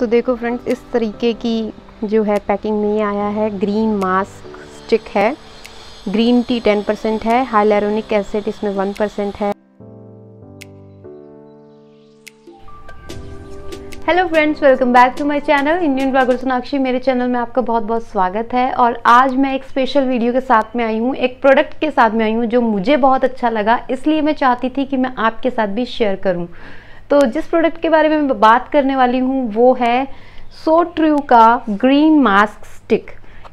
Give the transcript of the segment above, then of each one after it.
तो देखो फ्रेंड्स इस तरीके की जो है पैकिंग में ये आया है ग्रीन मास्क स्टिक है ग्रीन टी टेन परसेंट है हाइलेरोनिक एसिड इसमें वन परसेंट है hello friends welcome back to my channel Indian blogger Sonakshi मेरे चैनल में आपका बहुत बहुत स्वागत है और आज मैं एक स्पेशल वीडियो के साथ में आई हूँ एक प्रोडक्ट के साथ में आई हूँ जो मुझे बहुत अच्छा लगा इसलिए मैं चाहती थी कि मैं आपके साथ भी शेयर करूँ तो जिस प्रोडक्ट के बारे में मैं बात करने वाली हूँ वो है सो ट्रू का ग्रीन मास्क स्टिक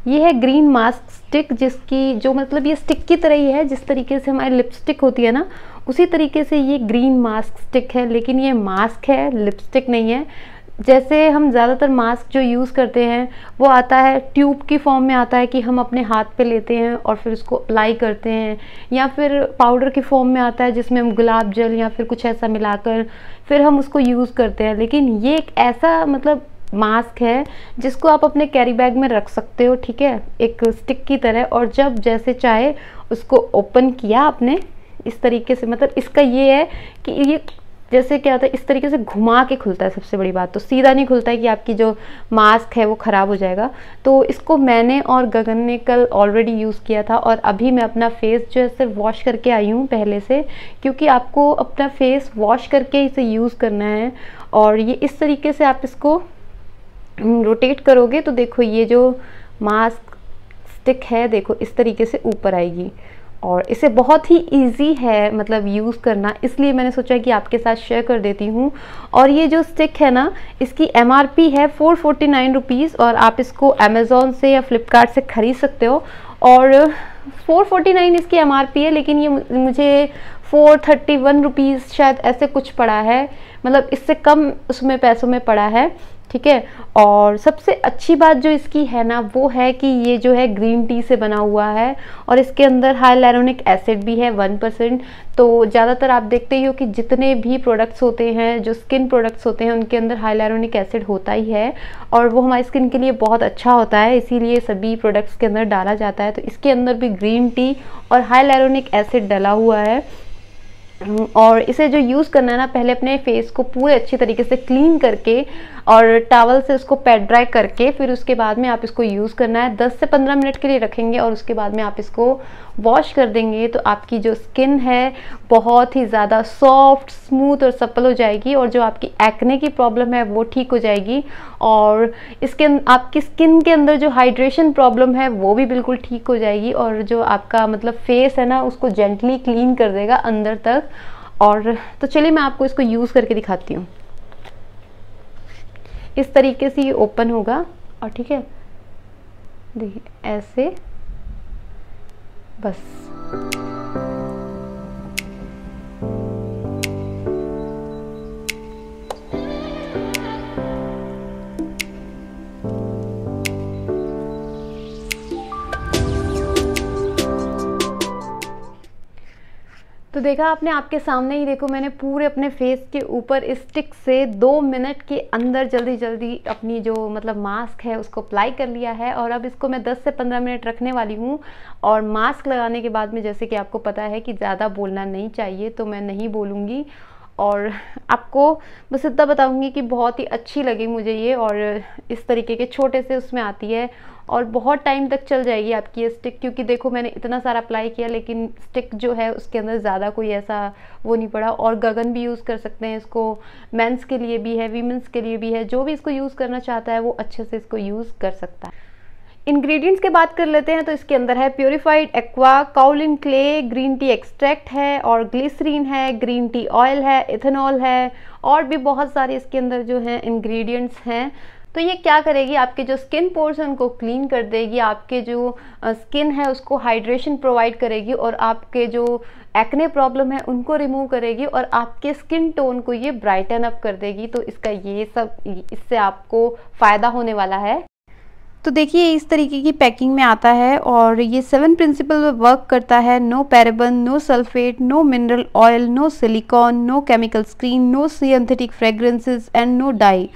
ये है ग्रीन मास्क स्टिक जिसकी जो मतलब ये स्टिक की तरह ही है जिस तरीके से हमारी लिपस्टिक होती है ना उसी तरीके से ये ग्रीन मास्क स्टिक है लेकिन ये मास्क है लिपस्टिक नहीं है जैसे हम ज़्यादातर मास्क जो यूज़ करते हैं वो आता है ट्यूब की फॉर्म में आता है कि हम अपने हाथ पे लेते हैं और फिर उसको अप्लाई करते हैं या फिर पाउडर की फॉर्म में आता है जिसमें हम गुलाब जल या फिर कुछ ऐसा मिलाकर फिर हम उसको यूज़ करते हैं लेकिन ये एक ऐसा मतलब मास्क है जिसको आप अपने कैरी बैग में रख सकते हो ठीक है एक स्टिक की तरह और जब जैसे चाहे उसको ओपन किया आपने इस तरीके से मतलब इसका ये है कि ये जैसे क्या होता है इस तरीके से घुमा के खुलता है सबसे बड़ी बात तो सीधा नहीं खुलता है कि आपकी जो मास्क है वो ख़राब हो जाएगा तो इसको मैंने और गगन ने कल ऑलरेडी यूज़ किया था और अभी मैं अपना फेस जो है सिर्फ वॉश करके आई हूँ पहले से क्योंकि आपको अपना फेस वॉश करके इसे यूज़ करना है और ये इस तरीके से आप इसको रोटेट हम्म, करोगे तो देखो ये जो मास्क स्टिक है देखो इस तरीके से ऊपर आएगी और इसे बहुत ही इजी है मतलब यूज़ करना इसलिए मैंने सोचा कि आपके साथ शेयर कर देती हूँ और ये जो स्टिक है ना इसकी एम है फ़ोर फोर्टी और आप इसको अमेज़ोन से या फ्लिपकार्ट से ख़रीद सकते हो और 449 इसकी एम है लेकिन ये मुझे फोर थर्टी वन रुपीज़ शायद ऐसे कुछ पड़ा है मतलब इससे कम उसमें पैसों में पड़ा है ठीक है और सबसे अच्छी बात जो इसकी है ना वो है कि ये जो है ग्रीन टी से बना हुआ है और इसके अंदर हाइलैरोनिक एसिड भी है वन परसेंट तो ज़्यादातर आप देखते ही हो कि जितने भी प्रोडक्ट्स होते हैं जो स्किन प्रोडक्ट्स होते हैं उनके अंदर हाइलैरोनिक एसिड होता ही है और वो हमारी स्किन के लिए बहुत अच्छा होता है इसीलिए सभी प्रोडक्ट्स के अंदर डाला जाता है तो इसके अंदर भी ग्रीन टी और हाइलैरोनिक एसिड डला हुआ है हम्म, और इसे जो यूज़ करना है ना पहले अपने फेस को पूरे अच्छी तरीके से क्लीन करके और टावल से उसको पैड ड्राई करके फिर उसके बाद में आप इसको यूज़ करना है 10 से 15 मिनट के लिए रखेंगे और उसके बाद में आप इसको वॉश कर देंगे तो आपकी जो स्किन है बहुत ही ज़्यादा सॉफ्ट स्मूथ और सप्पल हो जाएगी और जो आपकी एक्ने की प्रॉब्लम है वो ठीक हो जाएगी और इसके अं-, आपकी स्किन के अंदर जो हाइड्रेशन प्रॉब्लम है वो भी बिल्कुल ठीक हो जाएगी और जो आपका मतलब फेस है ना उसको जेंटली क्लीन कर देगा अंदर तक और तो चलिए मैं आपको इसको यूज़ करके दिखाती हूँ इस तरीके से ये ओपन होगा और ठीक है देखिए ऐसे बस तो देखा आपने आपके सामने ही देखो मैंने पूरे अपने फेस के ऊपर स्टिक से दो मिनट के अंदर जल्दी जल्दी अपनी जो मतलब मास्क है उसको अप्लाई कर लिया है और अब इसको मैं 10 से 15 मिनट रखने वाली हूँ और मास्क लगाने के बाद में जैसे कि आपको पता है कि ज़्यादा बोलना नहीं चाहिए तो मैं नहीं बोलूँगी और आपको बस इतना बताऊंगी कि बहुत ही अच्छी लगी मुझे ये और इस तरीके के छोटे से उसमें आती है और बहुत टाइम तक चल जाएगी आपकी ये स्टिक क्योंकि देखो मैंने इतना सारा अप्लाई किया लेकिन स्टिक जो है उसके अंदर ज़्यादा कोई ऐसा वो नहीं पड़ा और गगन भी यूज़ कर सकते हैं इसको मेंस के लिए भी है वीमेंस के लिए भी है जो भी इसको यूज़ करना चाहता है वो अच्छे से इसको यूज़ कर सकता है इंग्रेडिएंट्स की बात कर लेते हैं तो इसके अंदर है purified aqua kaolin clay green tea extract है और ग्लिसरीन है ग्रीन टी ऑयल है इथेनॉल है और भी बहुत सारे इसके अंदर जो हैं इंग्रेडिएंट्स हैं तो ये क्या करेगी आपके जो स्किन पोर्स हैं उनको क्लीन कर देगी आपके जो स्किन है उसको हाइड्रेशन प्रोवाइड करेगी और आपके जो एक्ने प्रॉब्लम है उनको रिमूव करेगी और आपके स्किन टोन को ये ब्राइटन अप कर देगी तो इसका ये सब इससे आपको फ़ायदा होने वाला है तो देखिए इस तरीके की पैकिंग में आता है और ये सेवन प्रिंसिपल वर्क करता है no paraben no sulphate no mineral oil no silicone no chemical screen no synthetic fragrances and no dye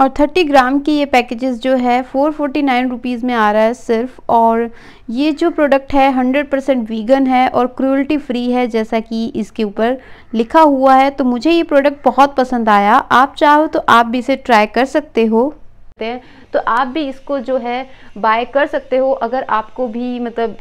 और 30 ग्राम के ये पैकेजेस जो है फोर फोर्टी नाइन रुपीज़ में आ रहा है सिर्फ और ये जो प्रोडक्ट है 100 परसेंट वीगन है और क्रूल्टी फ्री है जैसा कि इसके ऊपर लिखा हुआ है तो मुझे ये प्रोडक्ट बहुत पसंद आया आप चाहो तो आप भी इसे ट्राई कर सकते हो सकते हैं तो आप भी इसको जो है बाय कर सकते हो अगर आपको भी मतलब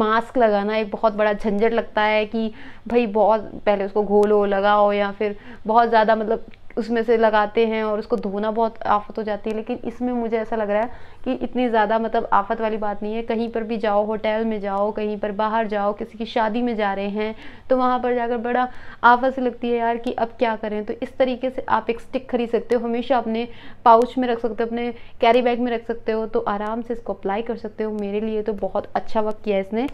मास्क लगाना एक बहुत बड़ा झंझट लगता है कि भाई बहुत पहले उसको घोलो लगाओ या फिर बहुत ज़्यादा मतलब उसमें से लगाते हैं और उसको धोना बहुत आफत हो जाती है लेकिन इसमें मुझे ऐसा लग रहा है कि इतनी ज़्यादा मतलब आफत वाली बात नहीं है कहीं पर भी जाओ होटल में जाओ कहीं पर बाहर जाओ किसी की शादी में जा रहे हैं तो वहाँ पर जाकर बड़ा आफत से लगती है यार कि अब क्या करें तो इस तरीके से आप एक स्टिक खरीद सकते हो हमेशा अपने पाउच में रख सकते हो अपने कैरी बैग में रख सकते हो तो आराम से इसको अप्लाई कर सकते हो मेरे लिए तो बहुत अच्छा वक्त किया इसने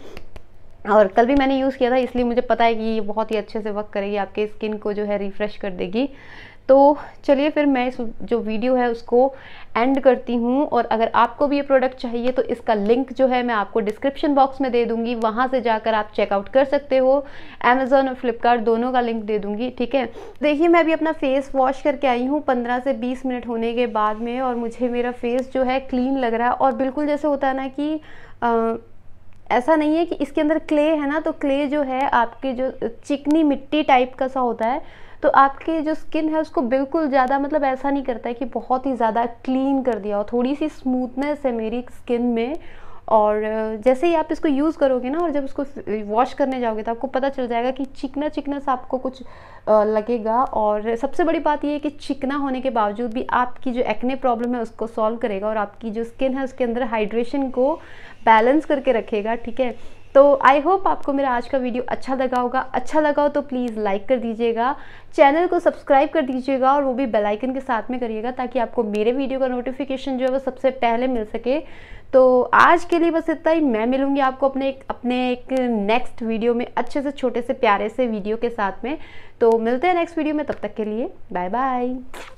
और कल भी मैंने यूज़ किया था इसलिए मुझे पता है कि ये बहुत ही अच्छे से वर्क करेगी आपके स्किन को जो है रिफ़्रेश कर देगी तो चलिए फिर मैं इस जो वीडियो है उसको एंड करती हूँ और अगर आपको भी ये प्रोडक्ट चाहिए तो इसका लिंक जो है मैं आपको डिस्क्रिप्शन बॉक्स में दे दूँगी वहाँ से जाकर आप चेकआउट कर सकते हो अमेज़ोन और फ्लिपकार्ट दोनों का लिंक दे दूँगी ठीक है देखिए मैं अभी अपना फेस वॉश करके आई हूँ पंद्रह से बीस मिनट होने के बाद में और मुझे मेरा फेस जो है क्लीन लग रहा है और बिल्कुल जैसे होता है ना कि आ, ऐसा नहीं है कि इसके अंदर क्ले है ना तो क्ले जो है आपकी जो चिकनी मिट्टी टाइप का सा होता है तो आपकी जो स्किन है उसको बिल्कुल ज़्यादा मतलब ऐसा नहीं करता है कि बहुत ही ज़्यादा क्लीन कर दिया हो थोड़ी सी स्मूथनेस है मेरी स्किन में और जैसे ही आप इसको यूज़ करोगे ना और जब उसको वॉश करने जाओगे तो आपको पता चल जाएगा कि चिकना चिकना सा आपको कुछ लगेगा और सबसे बड़ी बात यह है कि चिकना होने के बावजूद भी आपकी जो एक्ने प्रॉब्लम है उसको सॉल्व करेगा और आपकी जो स्किन है उसके अंदर हाइड्रेशन को बैलेंस करके रखेगा ठीक है तो आई होप आपको मेरा आज का वीडियो अच्छा लगा होगा अच्छा लगा हो तो प्लीज़ लाइक कर दीजिएगा चैनल को सब्सक्राइब कर दीजिएगा और वो भी बेल आइकन के साथ में करिएगा ताकि आपको मेरे वीडियो का नोटिफिकेशन जो है वो सबसे पहले मिल सके तो आज के लिए बस इतना ही मैं मिलूँगी आपको अपने एक अपने एक नेक्स्ट वीडियो में अच्छे से छोटे से प्यारे से वीडियो के साथ में तो मिलते हैं नेक्स्ट वीडियो में तब तक के लिए बाय बाय